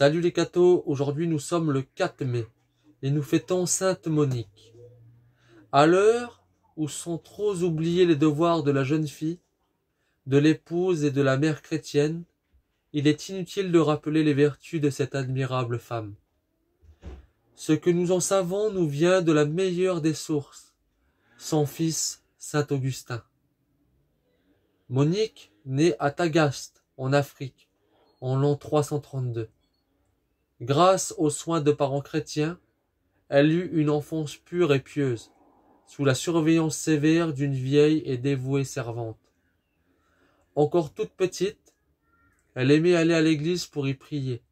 Salut les cathos, aujourd'hui nous sommes le 4 mai et nous fêtons Sainte Monique. À l'heure où sont trop oubliés les devoirs de la jeune fille, de l'épouse et de la mère chrétienne, il est inutile de rappeler les vertus de cette admirable femme. Ce que nous en savons nous vient de la meilleure des sources, son fils Saint Augustin. Monique, naît à Tagaste, en Afrique, en l'an 332. Grâce aux soins de parents chrétiens, elle eut une enfance pure et pieuse, sous la surveillance sévère d'une vieille et dévouée servante. Encore toute petite, elle aimait aller à l'église pour y prier.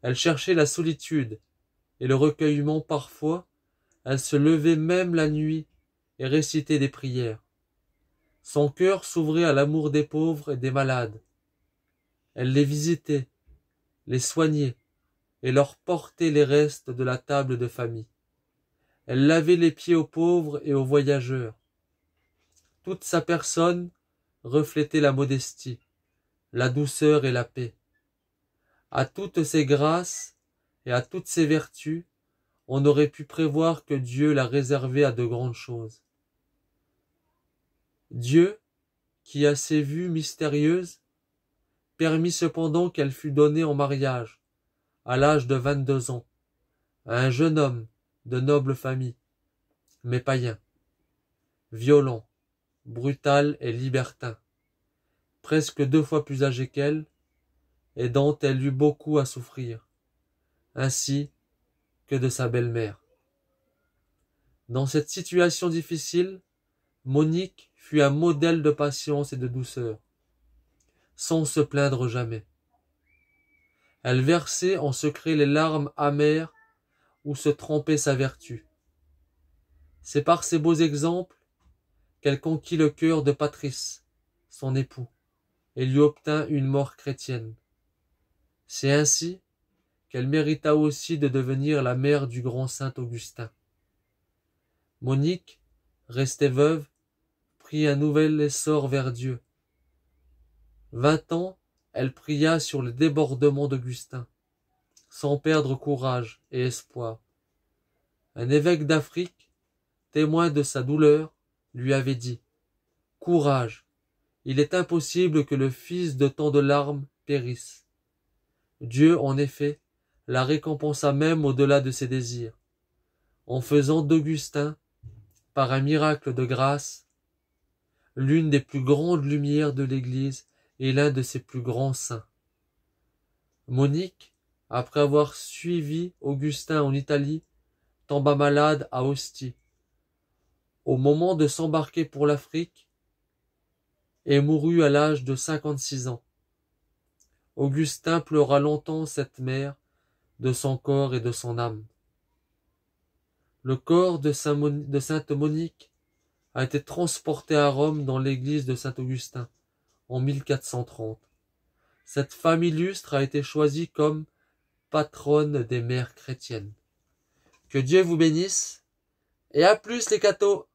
Elle cherchait la solitude et le recueillement parfois, elle se levait même la nuit et récitait des prières. Son cœur s'ouvrait à l'amour des pauvres et des malades. Elle les visitait, les soignait, et leur portait les restes de la table de famille. Elle lavait les pieds aux pauvres et aux voyageurs. Toute sa personne reflétait la modestie, la douceur et la paix. À toutes ses grâces et à toutes ses vertus, on aurait pu prévoir que Dieu la réservait à de grandes choses. Dieu, qui a ses vues mystérieuses, permit cependant qu'elle fût donnée en mariage, à l'âge de vingt-deux ans, un jeune homme de noble famille, mais païen, violent, brutal et libertin, presque deux fois plus âgé qu'elle, et dont elle eut beaucoup à souffrir, ainsi que de sa belle-mère. Dans cette situation difficile, Monique fut un modèle de patience et de douceur, sans se plaindre jamais. Elle versait en secret les larmes amères où se trompait sa vertu. C'est par ces beaux exemples qu'elle conquit le cœur de Patrice, son époux, et lui obtint une mort chrétienne. C'est ainsi qu'elle mérita aussi de devenir la mère du grand saint Augustin. Monique, restée veuve, prit un nouvel essor vers Dieu. Vingt ans elle pria sur le débordement d'Augustin, sans perdre courage et espoir. Un évêque d'Afrique, témoin de sa douleur, lui avait dit Courage, il est impossible que le fils de tant de larmes périsse. Dieu, en effet, la récompensa même au-delà de ses désirs, en faisant d'Augustin, par un miracle de grâce, l'une des plus grandes lumières de l'Église et l'un de ses plus grands saints. Monique, après avoir suivi Augustin en Italie, tomba malade à Ostie. Au moment de s'embarquer pour l'Afrique, et mourut à l'âge de cinquante-six ans. Augustin pleura longtemps cette mère de son corps et de son âme. Le corps de, de Sainte Monique a été transporté à Rome dans l'église de Saint Augustin en 1430. Cette femme illustre a été choisie comme patronne des mères chrétiennes. Que Dieu vous bénisse et à plus les cathos